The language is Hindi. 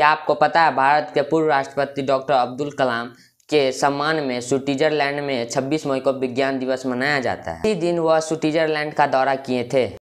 क्या आपको पता है भारत के पूर्व राष्ट्रपति डॉक्टर अब्दुल कलाम के सम्मान में स्विट्जरलैंड में 26 मई को विज्ञान दिवस मनाया जाता है इसी दिन वह स्विट्जरलैंड का दौरा किए थे